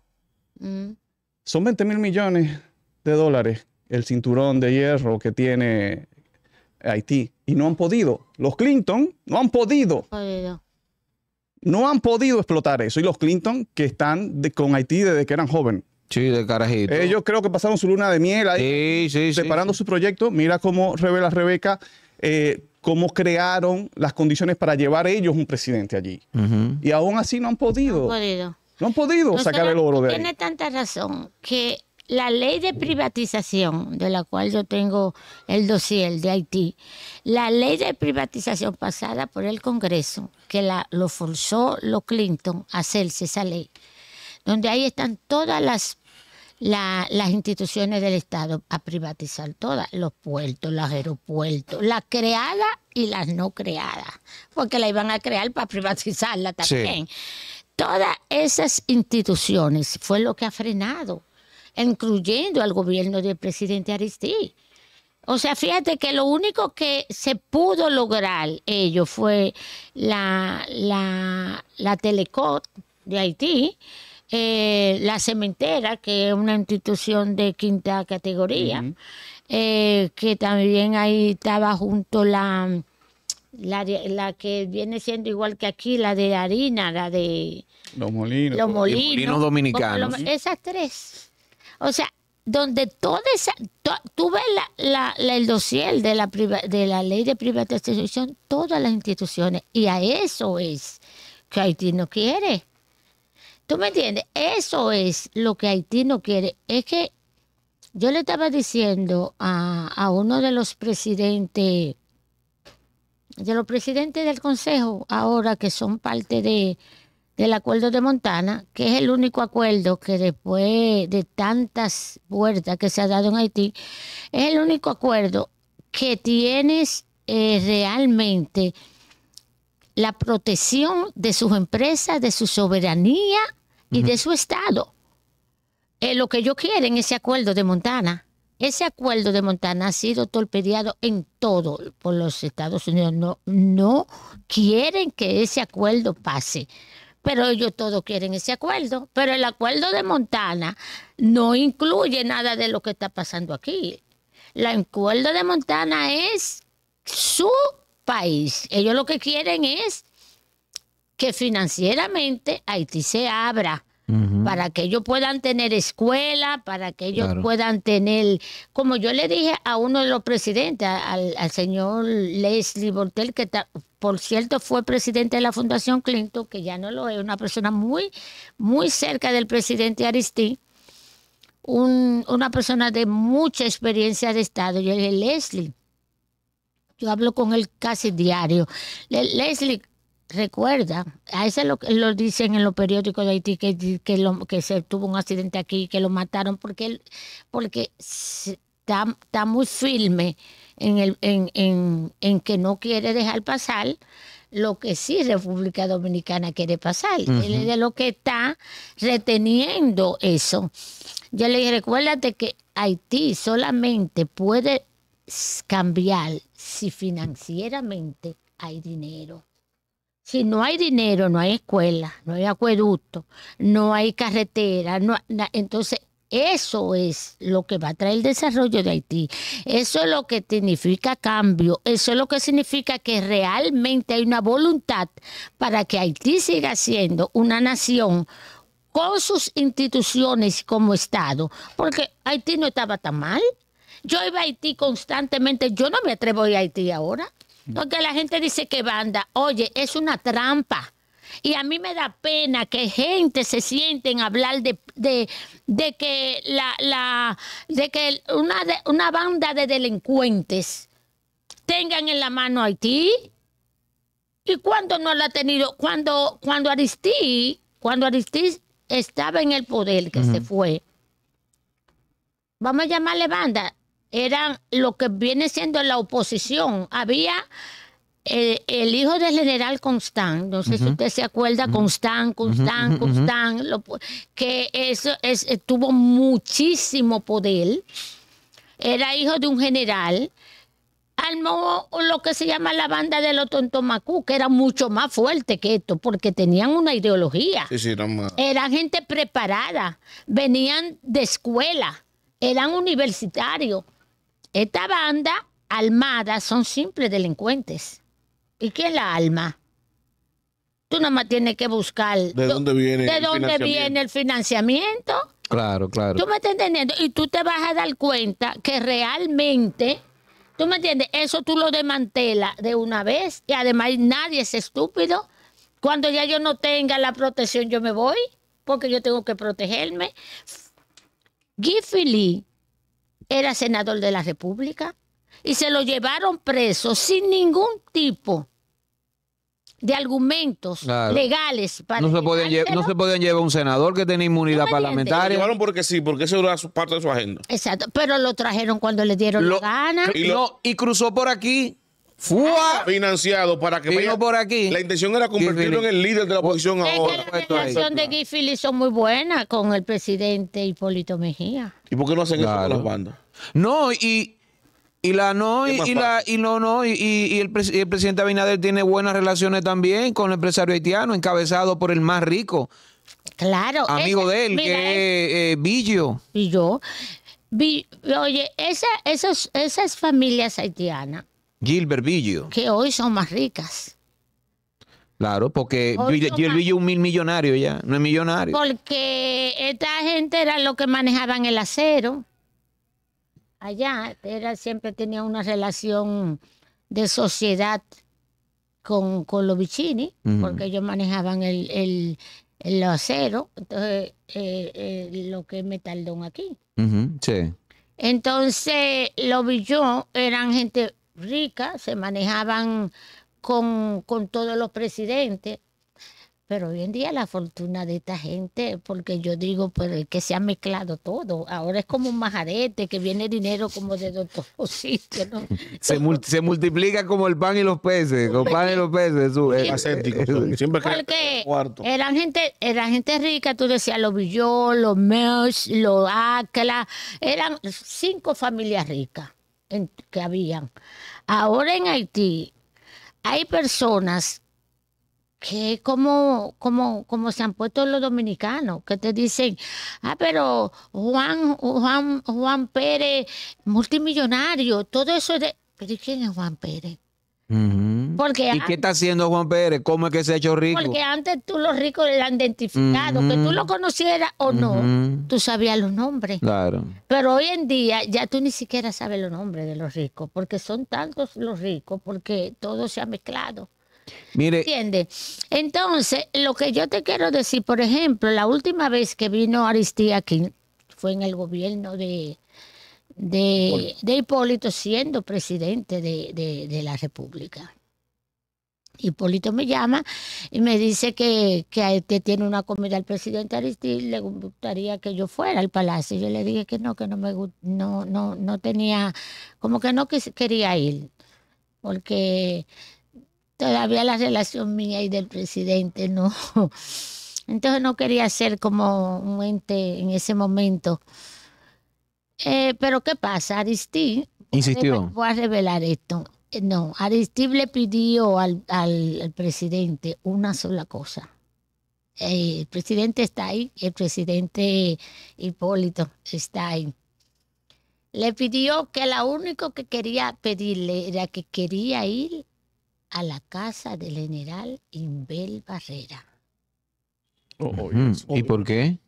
Mm. Son 20 mil millones de dólares el cinturón de hierro que tiene Haití, y no han podido. Los Clinton no han podido. podido. No han podido explotar eso. Y los Clinton, que están con Haití desde que eran jóvenes. Sí, de carajito. Ellos creo que pasaron su luna de miel ahí, sí, separando su proyecto. Mira cómo revela Rebeca eh, cómo crearon las condiciones para llevar ellos un presidente allí. Y aún así no han podido. No han podido. sacar el oro de ahí. Tiene tanta razón que la ley de privatización, de la cual yo tengo el dossier de Haití, la ley de privatización pasada por el Congreso, que lo forzó lo Clinton a hacerse esa ley, donde ahí están todas las las instituciones del Estado a privatizar todas, los puertos, los aeropuertos, las creadas y las no creadas, porque la iban a crear para privatizarla también. Todas esas instituciones fue lo que ha frenado incluyendo al gobierno del presidente Aristide. O sea, fíjate que lo único que se pudo lograr ellos fue la, la, Telecot de Haití, eh, la Cementera, que es una institución de quinta categoría, eh, que también ahí estaba junto la, la, que viene siendo igual que aquí, la de harina, la de... Los molinos. Los molinos, dominicanos. esas tres. O sea, donde toda esa, tú ves la, el dossier de la, de la ley de privatización, todas las instituciones, y a eso es que Haití no quiere. ¿Tú me entiendes? Eso es lo que Haití no quiere. Es que yo le estaba diciendo a uno de los presidentes, de los presidentes del Consejo, ahora que son parte de, del acuerdo de Montana, que es el único acuerdo que después de tantas puertas que se ha dado en Haití, es el único acuerdo que tienes eh, realmente la protección de sus empresas, de su soberanía y de su Estado. Eh, lo que ellos quieren, ese acuerdo de Montana. Ese acuerdo de Montana ha sido torpedeado en todo por los Estados Unidos. no quieren que ese acuerdo pase pero ellos todos quieren ese acuerdo. Pero el acuerdo de Montana no incluye nada de lo que está pasando aquí. El acuerdo de Montana es su país. Ellos lo que quieren es que financieramente Haití se abra. Para que ellos puedan tener escuela, para que ellos puedan tener, como yo le dije a uno de los presidentes, al, al señor Leslie Bortel, que está, por cierto, fue presidente de la Fundación Clinton, que ya no lo es, una persona muy, muy cerca del presidente Aristí, una persona de mucha experiencia de Estado, yo le dije, Leslie, yo hablo con él casi diario, Leslie, recuerda, a ese lo, lo, dicen en los periódicos de Haití que, que se tuvo un accidente aquí, que lo mataron, porque, él, porque está, está muy firme en, el, en, en, que no quiere dejar pasar lo que sí República Dominicana quiere pasar. Él es de lo que está reteniendo eso. Yo le dije, recuérdate que Haití solamente puede cambiar si financieramente hay dinero. Si no hay dinero, no hay escuela, no hay acueducto, no hay carretera. No, entonces, eso es lo que va a traer el desarrollo de Haití. Eso es lo que significa cambio. Eso es lo que significa que realmente hay una voluntad para que Haití siga siendo una nación con sus instituciones como Estado. Porque Haití no estaba tan mal. Yo iba a Haití constantemente. Yo no me atrevo a ir a Haití ahora. Mm. Porque la gente dice que banda, oye, es una trampa. Y a mí me da pena que gente se siente en hablar de, que, la, de que una, una banda de delincuentes tengan en la mano a Haití. ¿Y cuándo no la ha tenido? Cuando, cuando Aristí, cuando Aristí estaba en el poder, que se fue, vamos a llamarle banda, eran lo que viene siendo la oposición. Había el, hijo del general Constant, no sé si usted se acuerda, Constant, Constant, Constan, que eso eh, tuvo muchísimo poder, era hijo de un general, armó lo que se llama la banda de los Tontomacú, que era mucho más fuerte que esto, porque tenían una ideología. Era Eran gente preparada, venían de escuela, eran universitarios. Esta banda armada son simples delincuentes ¿Y qué es la alma? Tú nomás tienes que buscar. ¿De dónde viene, ¿de el, dónde viene el financiamiento? Claro, claro. ¿Tú me estás entendiendo? Y tú te vas a dar cuenta que realmente, ¿tú me entiendes? Eso tú lo desmantelas de una vez y además nadie es estúpido. Cuando ya yo no tenga la protección, yo me voy porque yo tengo que protegerme. Giffily era senador de la República y se lo llevaron preso sin ningún tipo de argumentos legales para no se, pueden no se llevar un senador que tiene inmunidad parlamentaria. Lo llevaron porque sí, porque eso era parte de su agenda. Exacto, pero lo trajeron cuando le dieron lo, la gana. Y, cruzó por aquí fue Financiado para que vino por aquí. La intención era convertirlo en el líder de la oposición ahora. la relación de Guy son muy buena con el presidente Hipólito Mejía. ¿Y por qué no hacen eso con las bandas? No, y, y la no, y, la, y no, no, y, el, presidente Abinader tiene buenas relaciones también con el empresario haitiano, encabezado por el más rico. Claro. Amigo de él, que es eh, Villo. Billo. Y yo. oye, esa, esas familias haitianas. Gilbert Billo. Que hoy son más ricas. Claro, porque Gilbert es un mil millonario ya, no es millonario. Porque esta gente era lo que manejaban el acero allá, era, siempre tenía una relación de sociedad con, los bichini, porque ellos manejaban el, el, acero, entonces eh, eh, lo que es metaldón aquí. Sí. Entonces, los billón eran gente rica, se manejaban con, con todos los presidentes, pero hoy en día la fortuna de esta gente, porque yo digo, pues que se ha mezclado todo. Ahora es como un majarete, que viene dinero como de todos los sitios. se, multiplica como el pan y los peces, los pan y los peces. es, aséptico, porque cuarto. eran gente, gente rica, tú decías los Villó, los Mers, los Acla, eran cinco familias ricas que habían. Ahora en Haití hay personas que como, como, como se han puesto los dominicanos, que te dicen, ah, pero Juan, Juan, Juan Pérez, multimillonario, todo eso de... Pero quién es Juan Pérez? ¿Y qué está haciendo Juan Pérez? ¿Cómo es que se ha hecho rico? Porque antes tú los ricos le han identificado, que tú lo conocieras o no, tú sabías los nombres. Claro. Pero hoy en día ya tú ni siquiera sabes los nombres de los ricos, porque son tantos los ricos, porque todo se ha mezclado. ¿Entiende? Entonces, lo que yo te quiero decir, por ejemplo, la última vez que vino Aristía aquí fue en el gobierno de, de, Hipólito siendo presidente de, la República. Hipólito me llama y me dice que, que tiene una comida el presidente y le gustaría que yo fuera al palacio. Yo le dije que no, que no me no, no, tenía, como que no quería ir, porque todavía la relación mía y del presidente no. Entonces no quería ser como un ente en ese momento. Eh, pero ¿qué pasa? Aristí insistió. Voy a revelar esto. Eh, no, Aristí le pidió al, presidente una sola cosa. Eh, el presidente está ahí, el presidente Hipólito está ahí le pidió que lo único que quería pedirle era que quería ir a la casa del general Imbel Barrera. Oh, oh, oh, ¿Y por qué?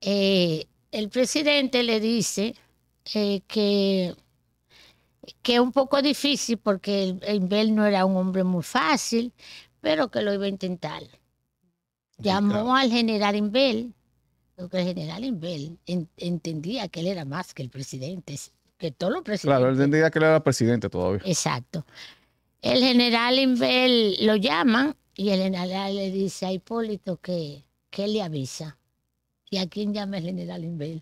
Eh, el presidente le dice eh, que que es un poco difícil porque Inbel no era un hombre muy fácil, pero que lo iba a intentar. Llamó al general Inbel, porque el general Inbel entendía que él era más que el presidente, que todo los presidentes. Claro, él día que él era presidente todavía. Exacto. El general Inbel lo llama y el general le dice a Hipólito que, le avisa. ¿Y a quién llama el general Inbel?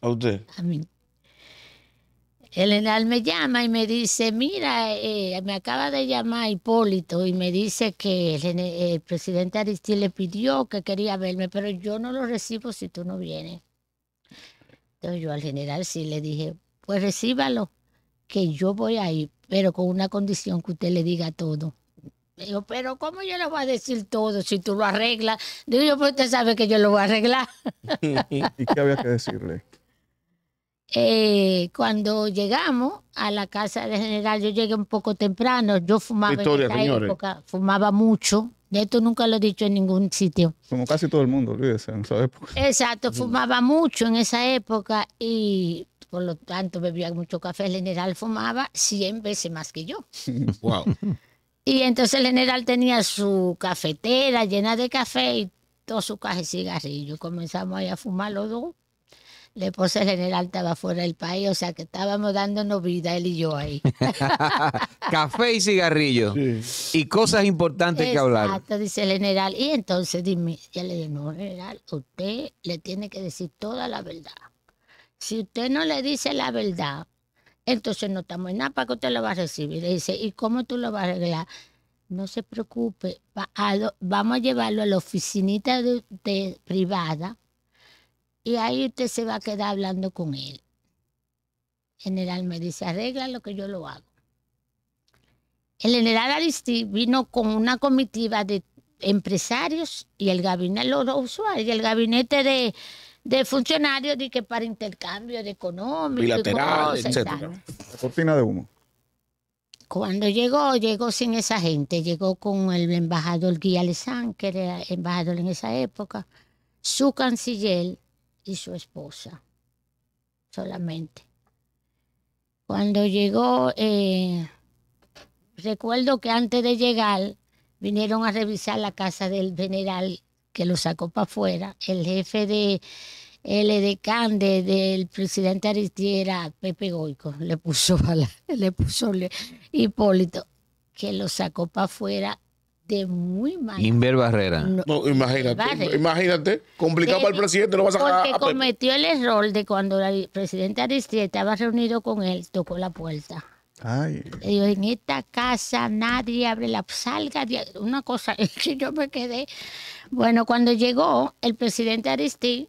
A usted. A mí. El general me llama y me dice, mira, eh, me acaba de llamar Hipólito y me dice que el, presidente Aristide le pidió que quería verme, pero yo no lo recibo si tú no vienes. Entonces yo al general sí le dije, pues recíbalo, que yo voy a ir, pero con una condición que usted le diga todo. Digo, pero ¿cómo yo le voy a decir todo si tú lo arreglas? Digo yo, pues usted sabe que yo lo voy a arreglar. ¿Y qué había que decirle? Eh, cuando llegamos a la casa del general, yo llegué un poco temprano, yo fumaba en esa época, fumaba mucho. De esto nunca lo he dicho en ningún sitio. Como casi todo el mundo, olvídese, en esa época. Exacto, fumaba mucho en esa época y por lo tanto, bebía mucho café. El general fumaba 100 veces más que yo. Wow. Y entonces el general tenía su cafetera llena de café y todo su caja de cigarrillos. Comenzamos ahí a fumar los dos. Le el general estaba fuera del país, o sea que estábamos dándonos vida él y yo ahí. Café y cigarrillo. Y cosas importantes que hablar. Exacto, dice el general. Y entonces dime, ya le dije, no, general, usted le tiene que decir toda la verdad. Si usted no le dice la verdad, entonces no estamos en nada para que usted lo va a recibir. Le dice, ¿y cómo tú lo vas a arreglar? No se preocupe, vamos a llevarlo a la oficinita privada y ahí usted se va a quedar hablando con él. General me dice, arregla lo que yo lo hago. El general Aristí vino con una comitiva de empresarios y el gabinete, lo y el gabinete de, de funcionarios de que para intercambio de económico. Bilateral, etc. Cortina de humo. Cuando llegó, llegó sin esa gente, llegó con el embajador Guy Alessand, que era embajador en esa época, su canciller y su esposa solamente. Cuando llegó, eh, recuerdo que antes de llegar vinieron a revisar la casa del general que lo sacó para afuera, el jefe de el edecán del presidente era Pepe Goico, le puso, a le puso Hipólito, que lo sacó para afuera de muy mal. Inver Barrera. No, imagínate, imagínate, complicado el presidente, lo vas a sacar Porque cometió el error de cuando el presidente Aristide estaba reunido con él, tocó la puerta. Ay. en esta casa nadie abre la salga. Una cosa es que yo me quedé bueno, cuando llegó el presidente Aristí,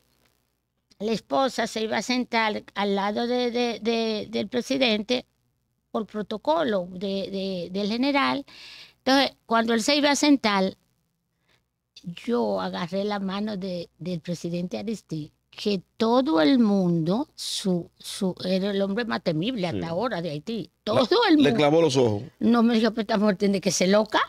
la esposa se iba a sentar al lado del presidente por protocolo del general. Entonces, cuando él se iba a sentar, yo agarré la mano del presidente Aristí que todo el mundo, su, su, era el hombre más temible hasta ahora de Haití. Todo el mundo. Le clavó los ojos. No me dijo, pero pues, esta mujer tiene que ser loca.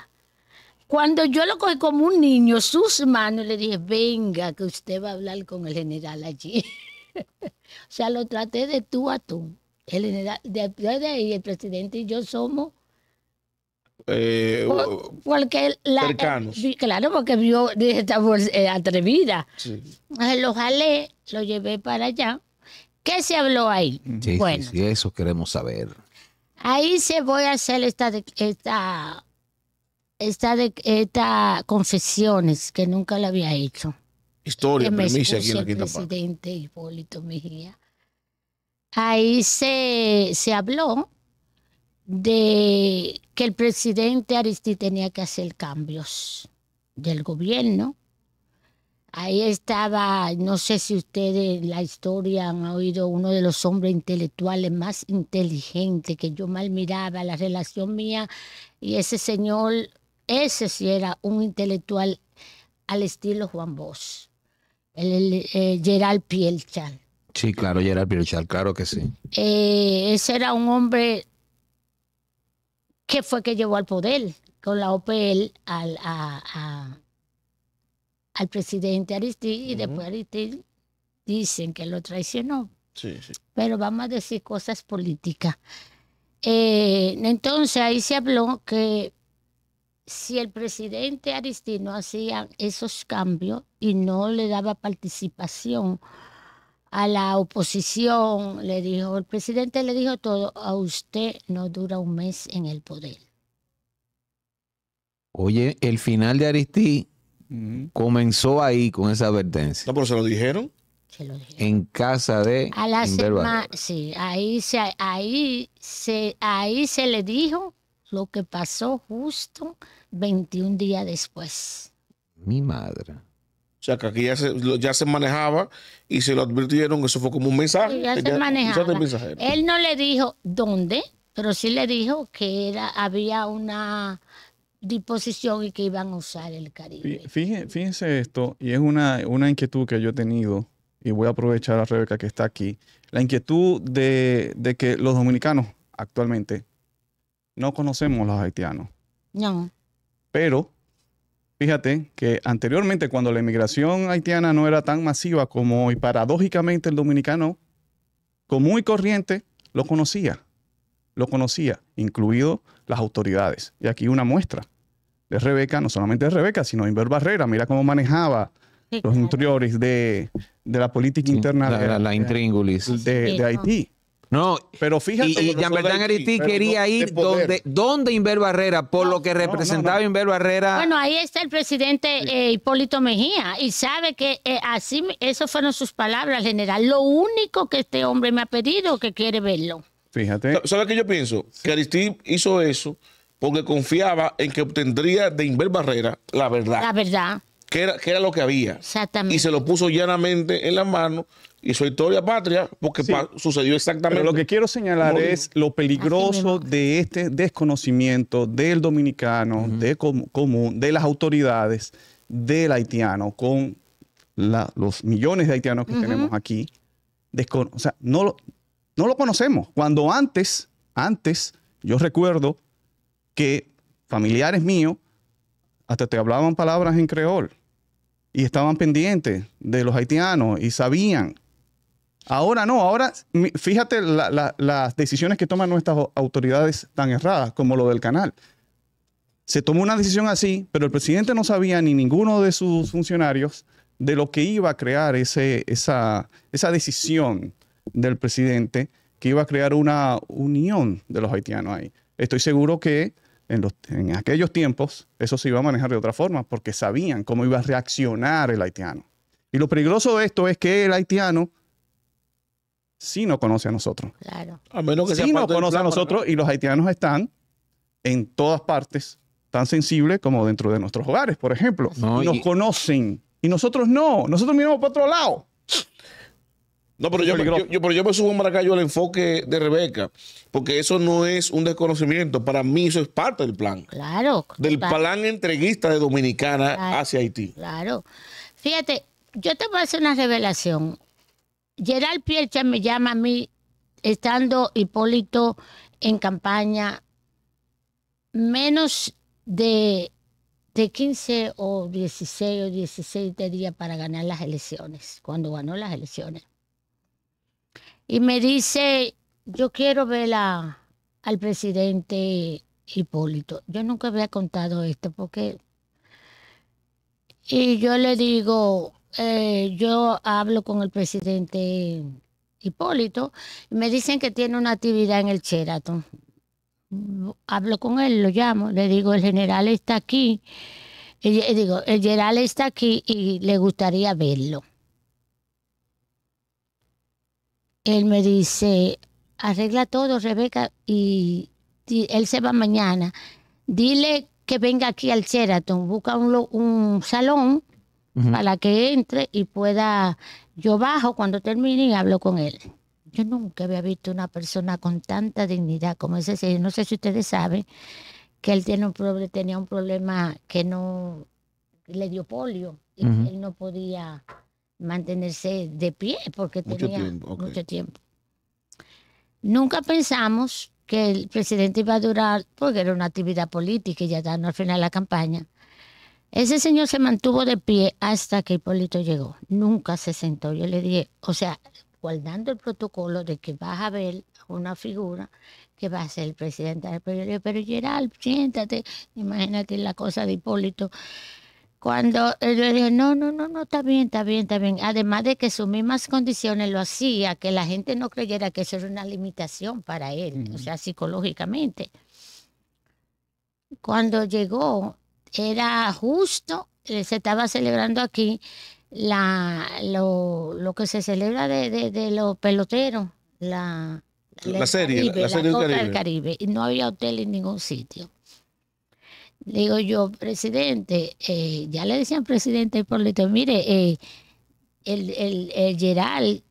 Cuando yo lo cogí como un niño, sus manos, le dije, venga, que usted va a hablar con el general allí. o sea, lo traté de tú a tú. El general, de ahí, el presidente y yo somos eh, porque la, eh, claro, porque vio, dije, eh, atrevida. Lo jalé, lo llevé para allá. ¿Qué se habló ahí? Sí, bueno, sí, eso queremos saber. Ahí se voy a hacer esta, esta esta, de, esta confesiones que nunca la había hecho. Historia, que aquí en la Quinta El presidente Ahí se, habló de que el presidente Aristi tenía que hacer cambios del gobierno. Ahí estaba, no sé si ustedes en la historia han oído, uno de los hombres intelectuales más inteligentes que yo mal miraba, la relación mía y ese señor ese sí era un intelectual al estilo Juan Bosch, el, eh, Gerald Pielchan. Sí, claro, Gerald Pielchal. claro que sí. Eh, ese era un hombre que fue que llevó al poder con la OPL al, al presidente Aristide y después Aristide dicen que lo traicionó. Sí, sí. Pero vamos a decir cosas políticas. Eh, entonces ahí se habló que si el presidente no hacía esos cambios y no le daba participación a la oposición, le dijo, el presidente le dijo todo, a usted no dura un mes en el poder. Oye, el final de Aristí comenzó ahí con esa advertencia. No, pero se lo dijeron. Se lo dijeron. En casa de. A la semana, sí, ahí ahí se, ahí se le dijo lo que pasó justo 21 días después. Mi madre. O sea, que aquí ya se, ya se manejaba y se lo advirtieron, eso fue como un mensaje. Ya, se manejaba. Él no le dijo dónde, pero sí le dijo que había una disposición y que iban a usar el Caribe. Fíjense, esto, y es una, una inquietud que yo he tenido, y voy a aprovechar a Rebeca que está aquí, la inquietud de, de que los dominicanos actualmente no conocemos los haitianos. No. Pero fíjate que anteriormente, cuando la inmigración haitiana no era tan masiva como hoy paradójicamente el dominicano, común y corriente, lo conocía. Lo conocía, incluido las autoridades. Y aquí una muestra de Rebeca, no solamente de Rebeca, sino de Inver Barrera. Mira cómo manejaba los interiores de, la política interna de, la, intríngulis. de, Haití. No, pero fíjate. Y, y quería ir donde, donde Inver Barrera, por lo que representaba Inver Barrera. Bueno, ahí está el presidente eh, Hipólito Mejía y sabe que eh, así, esas fueron sus palabras, general. Lo único que este hombre me ha pedido que quiere verlo. Fíjate. ¿Sabes qué yo pienso? Que Aristí hizo eso porque confiaba en que obtendría de Inver Barrera la verdad. La verdad. Que era, que era lo que había. Exactamente. Y se lo puso llanamente en las manos y su historia patria, porque sucedió exactamente. lo que quiero señalar es lo peligroso de este desconocimiento del dominicano, de común, de las autoridades, del haitiano, con los millones de haitianos que tenemos aquí. o sea, no lo, no lo conocemos. Cuando antes, antes, yo recuerdo que familiares míos hasta te hablaban palabras en creol y estaban pendientes de los haitianos y sabían Ahora no, ahora fíjate las decisiones que toman nuestras autoridades tan erradas como lo del canal. Se tomó una decisión así, pero el presidente no sabía ni ninguno de sus funcionarios de lo que iba a crear ese, esa, esa decisión del presidente que iba a crear una unión de los haitianos ahí. Estoy seguro que en aquellos tiempos eso se iba a manejar de otra forma porque sabían cómo iba a reaccionar el haitiano. Y lo peligroso de esto es que el haitiano si no conoce a nosotros. Claro. A menos que conoce a nosotros y los haitianos están en todas partes, tan sensibles como dentro de nuestros hogares, por ejemplo. nos conocen y nosotros no. Nosotros miramos para otro lado. No, pero yo, pero yo me subo un maracayo al enfoque de Rebeca, porque eso no es un desconocimiento. Para mí eso es parte del plan. Claro. Del plan entreguista de Dominicana hacia Haití. Claro. Fíjate, yo te voy a hacer una revelación. Gerald Piercha me llama a mí, estando Hipólito en campaña, menos de, 15 o 16 o 16 días para ganar las elecciones, cuando ganó las elecciones. Y me dice, yo quiero ver al presidente Hipólito. Yo nunca había contado esto porque... Y yo le digo, eh, yo hablo con el presidente Hipólito, me dicen que tiene una actividad en el Sheraton. Mm, hablo con él, lo llamo, le digo, el general está aquí, y, eh, digo, el general está aquí y le gustaría verlo. Él me dice, arregla todo, Rebeca, y, él se va mañana. Dile que venga aquí al Cheraton, busca un salón para que entre y pueda, yo bajo cuando termine y hablo con él. Yo nunca había visto una persona con tanta dignidad como ese señor. No sé si ustedes saben que él tenía un problema que no le dio polio y él no podía mantenerse de pie porque tenía mucho tiempo. Nunca pensamos que el presidente iba a durar porque era una actividad política y ya dando al final de la campaña. Ese señor se mantuvo de pie hasta que Hipólito llegó. Nunca se sentó. Yo le dije, o sea, guardando el protocolo de que vas a ver una figura que va a ser el presidente. del yo dije, pero Gerald, siéntate, imagínate la cosa de Hipólito. Cuando yo eh, le dije, no, no, no, no, está bien, está bien, está bien. Además de que sus mismas condiciones lo hacía, que la gente no creyera que eso era una limitación para él, o sea, psicológicamente. Cuando llegó, era justo, eh, se estaba celebrando aquí la, lo, que se celebra de, los peloteros, la, serie, la, serie del, Caribe. Y no había hotel en ningún sitio. Digo yo, presidente, eh, ya le decían presidente Hipólito, mire, eh, el, el, el Gerald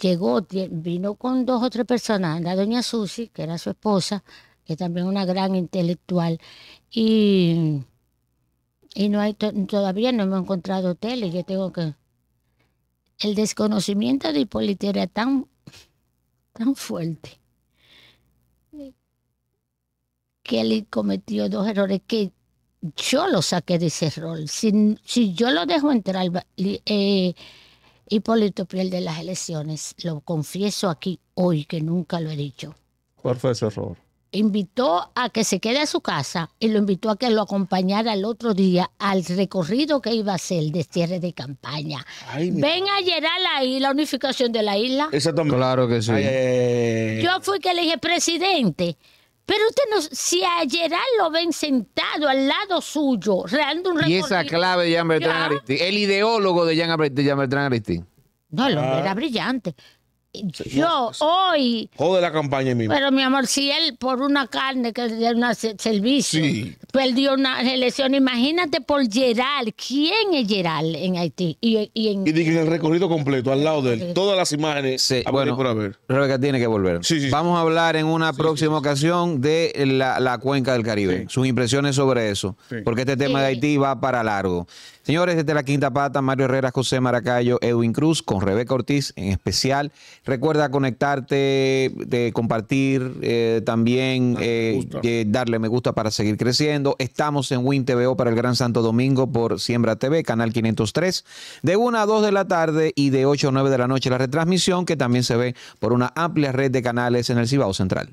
llegó, vino con dos o tres personas, la doña Susi, que era su esposa, que también una gran intelectual, y y no hay todavía no hemos encontrado tele, yo tengo que... El desconocimiento de Hipólito era tan, tan fuerte que él cometió dos errores que yo lo saqué de ese rol. Si, yo lo dejo entrar, eh, Hipólito de las elecciones. Lo confieso aquí hoy que nunca lo he dicho. ¿Cuál fue ese error? invitó a que se quede a su casa y lo invitó a que lo acompañara el otro día al recorrido que iba a hacer de cierre de campaña. ¿Ven Ven a la la unificación de la isla. Exactamente. Claro que sí. Yo fui que le dije, presidente, pero usted no, si a lo ven sentado al lado suyo, un recorrido. Y esa clave de Jean Bertrand Aristide, el ideólogo de Jean, de Jean Bertrand No, el era ah. brillante yo pues, hoy. Jode la campaña mismo. Pero mi amor, si él por una carne que es de un servicio perdió una elección, imagínate por Geral. ¿Quién es Geral en Haití? Y, y en el recorrido completo al lado de él. Todas las imágenes. Sí. bueno, por haber. que tiene que volver. Vamos a hablar en una próxima ocasión de la, la, cuenca del Caribe. Sus impresiones sobre eso. Porque este tema de Haití va para largo. Señores, desde la Quinta Pata, Mario Herrera, José Maracayo, Edwin Cruz, con Rebeca Ortiz en especial. Recuerda conectarte, de compartir, eh, también eh, darle me gusta para seguir creciendo. Estamos en Win TVO para el Gran Santo Domingo por Siembra TV, canal 503, de 1 a 2 de la tarde y de 8 a 9 de la noche la retransmisión, que también se ve por una amplia red de canales en el Cibao Central.